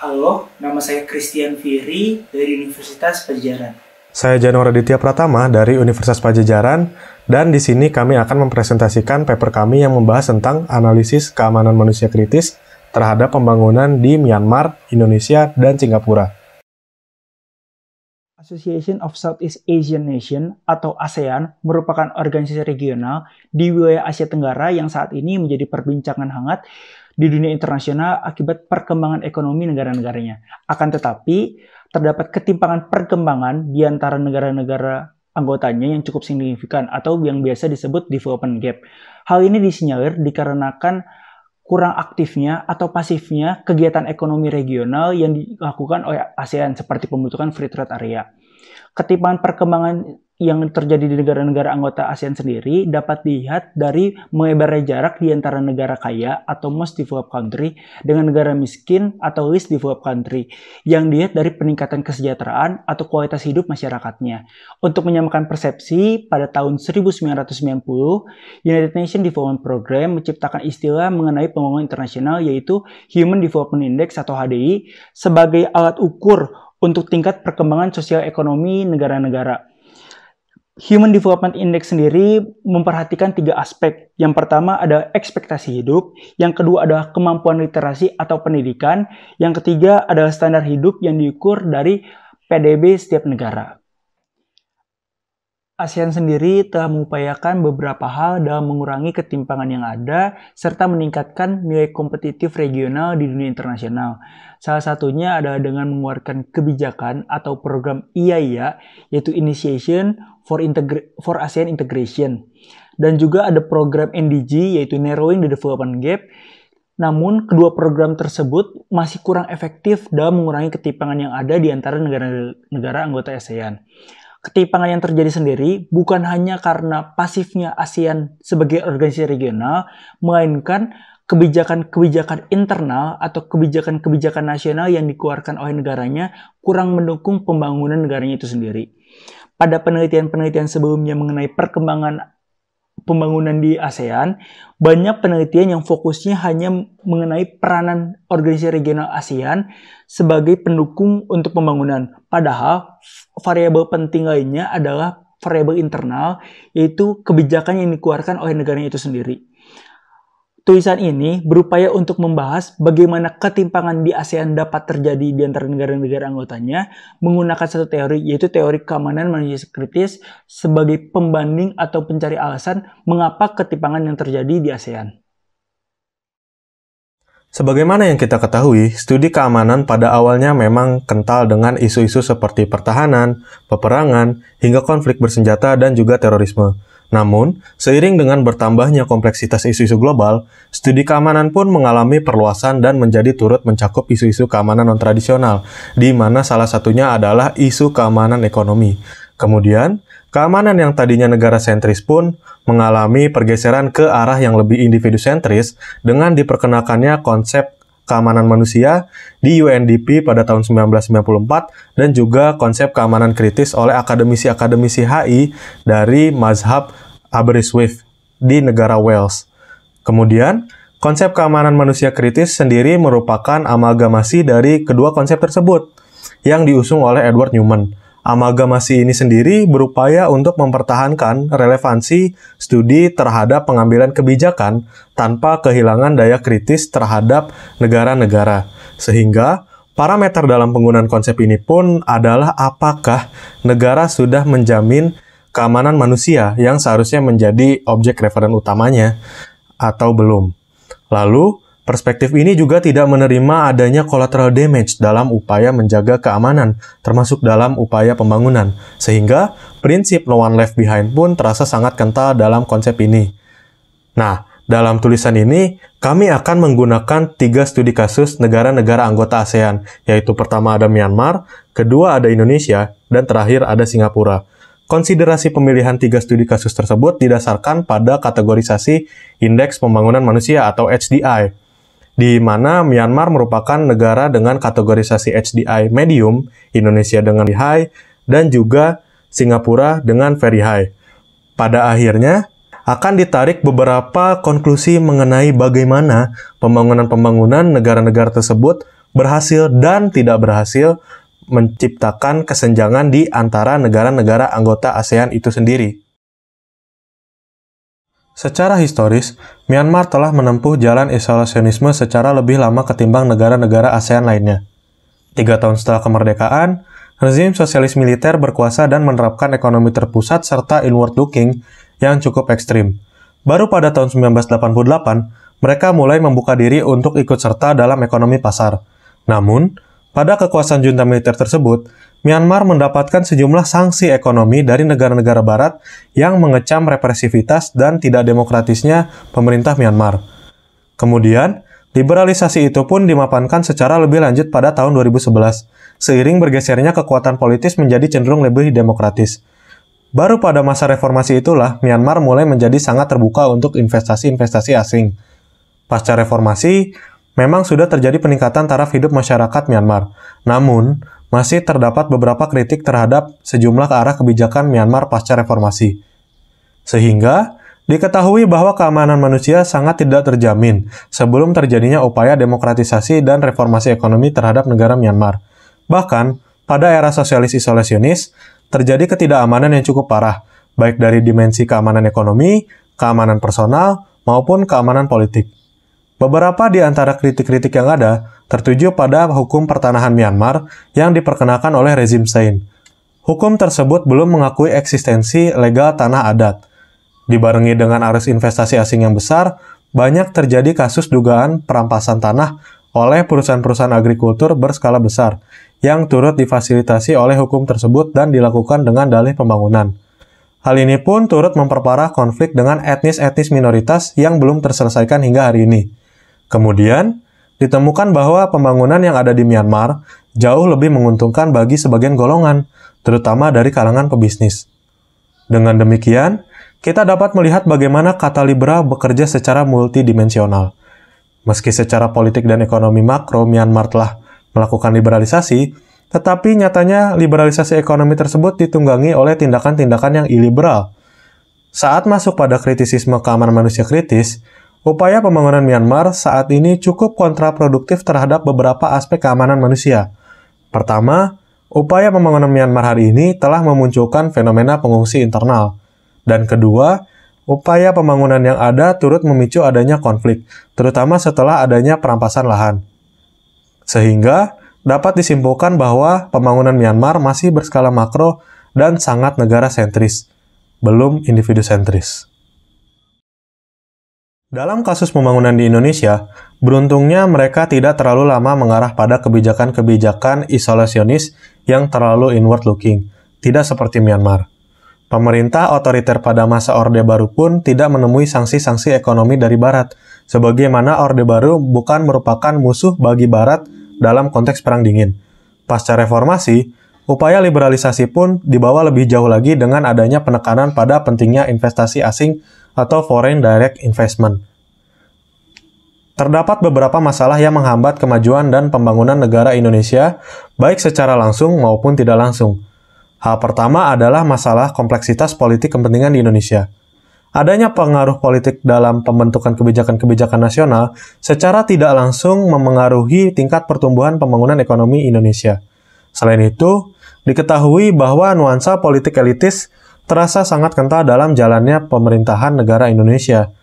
Halo, nama saya Christian Firi dari Universitas Pajajaran. Saya Januar Aditya Pratama dari Universitas Pajajaran dan di sini kami akan mempresentasikan paper kami yang membahas tentang analisis keamanan manusia kritis terhadap pembangunan di Myanmar, Indonesia, dan Singapura. Association of Southeast Asian Nations atau ASEAN merupakan organisasi regional di wilayah Asia Tenggara yang saat ini menjadi perbincangan hangat di dunia internasional akibat perkembangan ekonomi negara-negaranya. Akan tetapi, terdapat ketimpangan perkembangan di antara negara-negara anggotanya yang cukup signifikan atau yang biasa disebut development gap. Hal ini disinyalir dikarenakan kurang aktifnya atau pasifnya kegiatan ekonomi regional yang dilakukan oleh ASEAN seperti pembentukan free trade area. Ketimpangan perkembangan yang terjadi di negara-negara anggota ASEAN sendiri dapat dilihat dari melebarnya jarak di antara negara kaya atau most developed country dengan negara miskin atau least developed country yang dilihat dari peningkatan kesejahteraan atau kualitas hidup masyarakatnya. Untuk menyamakan persepsi, pada tahun 1990, United Nations Development Program menciptakan istilah mengenai pembangunan internasional yaitu Human Development Index atau HDI sebagai alat ukur untuk tingkat perkembangan sosial ekonomi negara-negara. Human Development Index sendiri memperhatikan tiga aspek. Yang pertama ada ekspektasi hidup, yang kedua adalah kemampuan literasi atau pendidikan, yang ketiga adalah standar hidup yang diukur dari PDB setiap negara. ASEAN sendiri telah mengupayakan beberapa hal dalam mengurangi ketimpangan yang ada serta meningkatkan nilai kompetitif regional di dunia internasional. Salah satunya adalah dengan mengeluarkan kebijakan atau program IAIA yaitu Initiation for, Integra for ASEAN Integration. Dan juga ada program NDG yaitu Narrowing the Development Gap namun, kedua program tersebut masih kurang efektif dalam mengurangi ketimpangan yang ada di antara negara-negara anggota ASEAN. Ketimpangan yang terjadi sendiri bukan hanya karena pasifnya ASEAN sebagai organisasi regional, melainkan kebijakan-kebijakan internal atau kebijakan-kebijakan nasional yang dikeluarkan oleh negaranya kurang mendukung pembangunan negaranya itu sendiri. Pada penelitian-penelitian sebelumnya mengenai perkembangan pembangunan di ASEAN, banyak penelitian yang fokusnya hanya mengenai peranan organisasi regional ASEAN sebagai pendukung untuk pembangunan. Padahal variabel penting lainnya adalah variabel internal, yaitu kebijakan yang dikeluarkan oleh negara-negara itu sendiri. Tulisan ini berupaya untuk membahas bagaimana ketimpangan di ASEAN dapat terjadi di antara negara-negara anggotanya menggunakan satu teori yaitu teori keamanan manusia kritis sebagai pembanding atau pencari alasan mengapa ketimpangan yang terjadi di ASEAN. Sebagaimana yang kita ketahui, studi keamanan pada awalnya memang kental dengan isu-isu seperti pertahanan, peperangan, hingga konflik bersenjata dan juga terorisme. Namun, seiring dengan bertambahnya kompleksitas isu-isu global, studi keamanan pun mengalami perluasan dan menjadi turut mencakup isu-isu keamanan non-tradisional, di mana salah satunya adalah isu keamanan ekonomi. Kemudian, keamanan yang tadinya negara sentris pun mengalami pergeseran ke arah yang lebih individu sentris dengan diperkenalkannya konsep keamanan manusia di UNDP pada tahun 1994 dan juga konsep keamanan kritis oleh akademisi-akademisi HI dari mazhab Aberystwyth di negara Wales. Kemudian, konsep keamanan manusia kritis sendiri merupakan amalgamasi dari kedua konsep tersebut yang diusung oleh Edward Newman masih ini sendiri berupaya untuk mempertahankan relevansi studi terhadap pengambilan kebijakan tanpa kehilangan daya kritis terhadap negara-negara. Sehingga parameter dalam penggunaan konsep ini pun adalah apakah negara sudah menjamin keamanan manusia yang seharusnya menjadi objek referen utamanya atau belum. Lalu, Perspektif ini juga tidak menerima adanya collateral damage dalam upaya menjaga keamanan, termasuk dalam upaya pembangunan. Sehingga, prinsip no one left behind pun terasa sangat kental dalam konsep ini. Nah, dalam tulisan ini, kami akan menggunakan tiga studi kasus negara-negara anggota ASEAN, yaitu pertama ada Myanmar, kedua ada Indonesia, dan terakhir ada Singapura. Konsiderasi pemilihan tiga studi kasus tersebut didasarkan pada kategorisasi Indeks Pembangunan Manusia atau HDI, di mana Myanmar merupakan negara dengan kategorisasi HDI medium, Indonesia dengan high, dan juga Singapura dengan very high. Pada akhirnya, akan ditarik beberapa konklusi mengenai bagaimana pembangunan-pembangunan negara-negara tersebut berhasil dan tidak berhasil menciptakan kesenjangan di antara negara-negara anggota ASEAN itu sendiri. Secara historis, Myanmar telah menempuh jalan isolasionisme secara lebih lama ketimbang negara-negara ASEAN lainnya. Tiga tahun setelah kemerdekaan, rezim sosialis militer berkuasa dan menerapkan ekonomi terpusat serta inward-looking yang cukup ekstrim. Baru pada tahun 1988, mereka mulai membuka diri untuk ikut serta dalam ekonomi pasar. Namun, pada kekuasaan junta militer tersebut, Myanmar mendapatkan sejumlah sanksi ekonomi dari negara-negara barat yang mengecam represivitas dan tidak demokratisnya pemerintah Myanmar. Kemudian, liberalisasi itu pun dimapankan secara lebih lanjut pada tahun 2011, seiring bergesernya kekuatan politis menjadi cenderung lebih demokratis. Baru pada masa reformasi itulah Myanmar mulai menjadi sangat terbuka untuk investasi-investasi asing. Pasca reformasi, memang sudah terjadi peningkatan taraf hidup masyarakat Myanmar. Namun, masih terdapat beberapa kritik terhadap sejumlah arah kebijakan Myanmar pasca reformasi. Sehingga, Diketahui bahwa keamanan manusia sangat tidak terjamin sebelum terjadinya upaya demokratisasi dan reformasi ekonomi terhadap negara Myanmar. Bahkan, pada era sosialis isolasionis, terjadi ketidakamanan yang cukup parah, baik dari dimensi keamanan ekonomi, keamanan personal, maupun keamanan politik. Beberapa di antara kritik-kritik yang ada tertuju pada hukum pertanahan Myanmar yang diperkenakan oleh rezim Sein. Hukum tersebut belum mengakui eksistensi legal tanah adat. Dibarengi dengan arus investasi asing yang besar, banyak terjadi kasus dugaan perampasan tanah oleh perusahaan-perusahaan agrikultur berskala besar yang turut difasilitasi oleh hukum tersebut dan dilakukan dengan dalih pembangunan. Hal ini pun turut memperparah konflik dengan etnis-etnis minoritas yang belum terselesaikan hingga hari ini. Kemudian, ditemukan bahwa pembangunan yang ada di Myanmar jauh lebih menguntungkan bagi sebagian golongan, terutama dari kalangan pebisnis. Dengan demikian, kita dapat melihat bagaimana kata liberal bekerja secara multidimensional. Meski secara politik dan ekonomi makro Myanmar telah melakukan liberalisasi, tetapi nyatanya liberalisasi ekonomi tersebut ditunggangi oleh tindakan-tindakan yang iliberal. Saat masuk pada kritisisme keamanan manusia kritis, Upaya pembangunan Myanmar saat ini cukup kontraproduktif terhadap beberapa aspek keamanan manusia. Pertama, upaya pembangunan Myanmar hari ini telah memunculkan fenomena pengungsi internal. Dan kedua, upaya pembangunan yang ada turut memicu adanya konflik, terutama setelah adanya perampasan lahan. Sehingga, dapat disimpulkan bahwa pembangunan Myanmar masih berskala makro dan sangat negara sentris, belum individu sentris. Dalam kasus pembangunan di Indonesia, beruntungnya mereka tidak terlalu lama mengarah pada kebijakan-kebijakan isolasionis yang terlalu inward looking, tidak seperti Myanmar. Pemerintah otoriter pada masa Orde Baru pun tidak menemui sanksi-sanksi ekonomi dari Barat, sebagaimana Orde Baru bukan merupakan musuh bagi Barat dalam konteks Perang Dingin. Pasca reformasi, upaya liberalisasi pun dibawa lebih jauh lagi dengan adanya penekanan pada pentingnya investasi asing atau foreign direct investment. Terdapat beberapa masalah yang menghambat kemajuan dan pembangunan negara Indonesia, baik secara langsung maupun tidak langsung. Hal pertama adalah masalah kompleksitas politik kepentingan di Indonesia. Adanya pengaruh politik dalam pembentukan kebijakan-kebijakan nasional secara tidak langsung memengaruhi tingkat pertumbuhan pembangunan ekonomi Indonesia. Selain itu, diketahui bahwa nuansa politik elitis terasa sangat kental dalam jalannya pemerintahan negara Indonesia.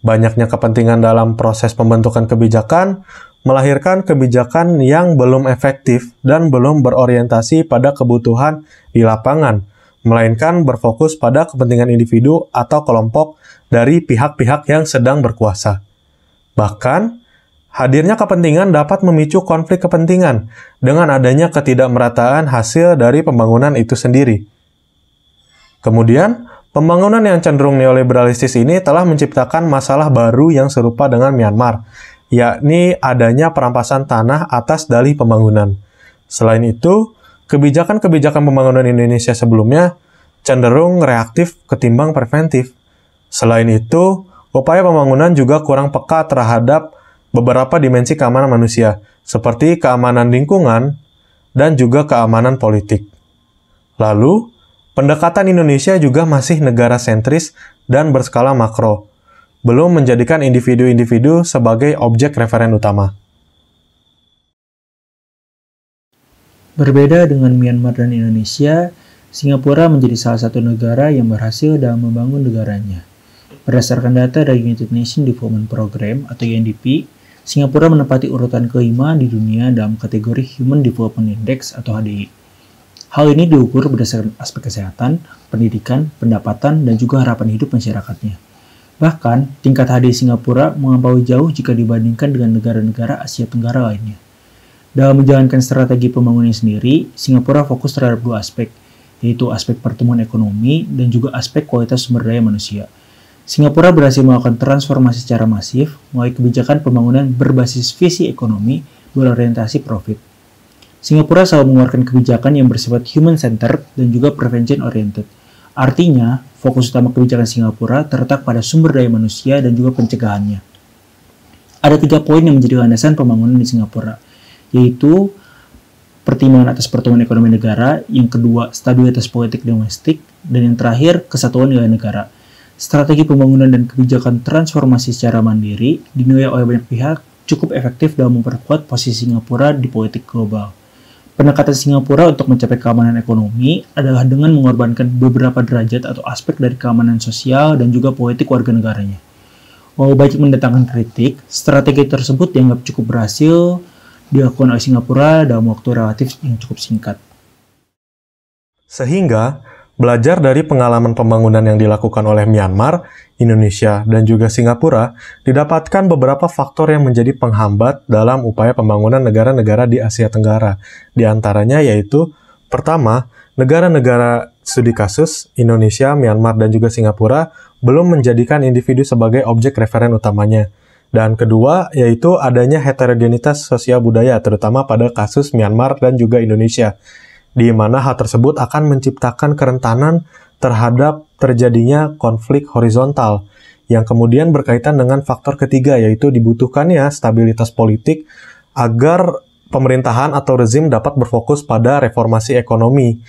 Banyaknya kepentingan dalam proses pembentukan kebijakan melahirkan kebijakan yang belum efektif dan belum berorientasi pada kebutuhan di lapangan, melainkan berfokus pada kepentingan individu atau kelompok dari pihak-pihak yang sedang berkuasa. Bahkan, hadirnya kepentingan dapat memicu konflik kepentingan dengan adanya ketidakmerataan hasil dari pembangunan itu sendiri. Kemudian, pembangunan yang cenderung neoliberalistis ini telah menciptakan masalah baru yang serupa dengan Myanmar, yakni adanya perampasan tanah atas dalih pembangunan. Selain itu, kebijakan-kebijakan pembangunan Indonesia sebelumnya cenderung reaktif ketimbang preventif. Selain itu, upaya pembangunan juga kurang peka terhadap beberapa dimensi keamanan manusia, seperti keamanan lingkungan dan juga keamanan politik. Lalu, Pendekatan Indonesia juga masih negara sentris dan berskala makro, belum menjadikan individu-individu sebagai objek referen utama. Berbeda dengan Myanmar dan Indonesia, Singapura menjadi salah satu negara yang berhasil dalam membangun negaranya. Berdasarkan data dari United Nations Development Program atau UNDP, Singapura menempati urutan kelima di dunia dalam kategori Human Development Index atau HDI. Hal ini diukur berdasarkan aspek kesehatan, pendidikan, pendapatan, dan juga harapan hidup masyarakatnya. Bahkan, tingkat HD Singapura mengampaui jauh jika dibandingkan dengan negara-negara Asia Tenggara lainnya. Dalam menjalankan strategi pembangunan sendiri, Singapura fokus terhadap dua aspek, yaitu aspek pertumbuhan ekonomi dan juga aspek kualitas sumber daya manusia. Singapura berhasil melakukan transformasi secara masif melalui kebijakan pembangunan berbasis visi ekonomi berorientasi profit. Singapura selalu mengeluarkan kebijakan yang bersifat human-centered dan juga prevention-oriented. Artinya, fokus utama kebijakan Singapura terletak pada sumber daya manusia dan juga pencegahannya. Ada tiga poin yang menjadi landasan pembangunan di Singapura, yaitu pertimbangan atas pertumbuhan ekonomi negara, yang kedua stabilitas politik domestik, dan yang terakhir kesatuan nilai negara. Strategi pembangunan dan kebijakan transformasi secara mandiri dinilai oleh banyak pihak cukup efektif dalam memperkuat posisi Singapura di politik global. Pendekatan Singapura untuk mencapai keamanan ekonomi adalah dengan mengorbankan beberapa derajat atau aspek dari keamanan sosial dan juga politik warga negaranya. Walau banyak mendatangkan kritik, strategi tersebut dianggap cukup berhasil dilakukan oleh Singapura dalam waktu relatif yang cukup singkat. Sehingga, Belajar dari pengalaman pembangunan yang dilakukan oleh Myanmar, Indonesia, dan juga Singapura, didapatkan beberapa faktor yang menjadi penghambat dalam upaya pembangunan negara-negara di Asia Tenggara. Di antaranya yaitu, pertama, negara-negara studi kasus, Indonesia, Myanmar, dan juga Singapura, belum menjadikan individu sebagai objek referen utamanya. Dan kedua, yaitu adanya heterogenitas sosial budaya, terutama pada kasus Myanmar dan juga Indonesia di mana hal tersebut akan menciptakan kerentanan terhadap terjadinya konflik horizontal yang kemudian berkaitan dengan faktor ketiga yaitu dibutuhkannya stabilitas politik agar pemerintahan atau rezim dapat berfokus pada reformasi ekonomi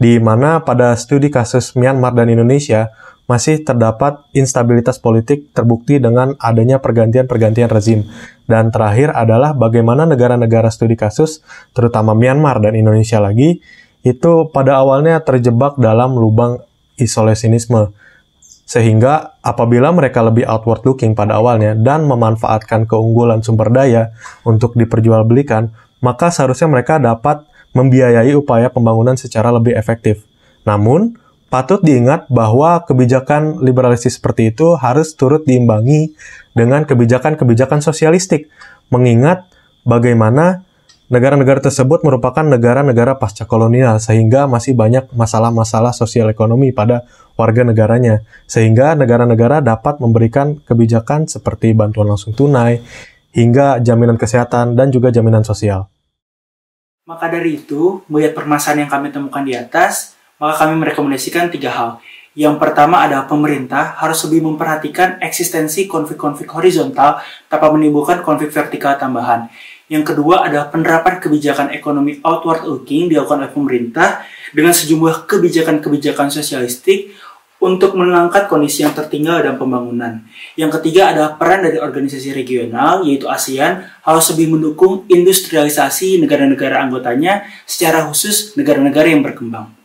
di mana pada studi kasus Myanmar dan Indonesia masih terdapat instabilitas politik terbukti dengan adanya pergantian-pergantian rezim. Dan terakhir adalah bagaimana negara-negara studi kasus, terutama Myanmar dan Indonesia lagi, itu pada awalnya terjebak dalam lubang isolasionisme. Sehingga apabila mereka lebih outward looking pada awalnya dan memanfaatkan keunggulan sumber daya untuk diperjualbelikan, maka seharusnya mereka dapat membiayai upaya pembangunan secara lebih efektif. Namun, Patut diingat bahwa kebijakan liberalisasi seperti itu harus turut diimbangi dengan kebijakan-kebijakan sosialistik, mengingat bagaimana negara-negara tersebut merupakan negara-negara pasca kolonial sehingga masih banyak masalah-masalah sosial ekonomi pada warga negaranya sehingga negara-negara dapat memberikan kebijakan seperti bantuan langsung tunai hingga jaminan kesehatan dan juga jaminan sosial. Maka dari itu, melihat permasalahan yang kami temukan di atas, maka kami merekomendasikan tiga hal. Yang pertama adalah pemerintah harus lebih memperhatikan eksistensi konflik-konflik horizontal tanpa menimbulkan konflik vertikal tambahan. Yang kedua adalah penerapan kebijakan ekonomi outward looking dilakukan oleh pemerintah dengan sejumlah kebijakan-kebijakan sosialistik untuk mengangkat kondisi yang tertinggal dalam pembangunan. Yang ketiga adalah peran dari organisasi regional, yaitu ASEAN, harus lebih mendukung industrialisasi negara-negara anggotanya, secara khusus negara-negara yang berkembang.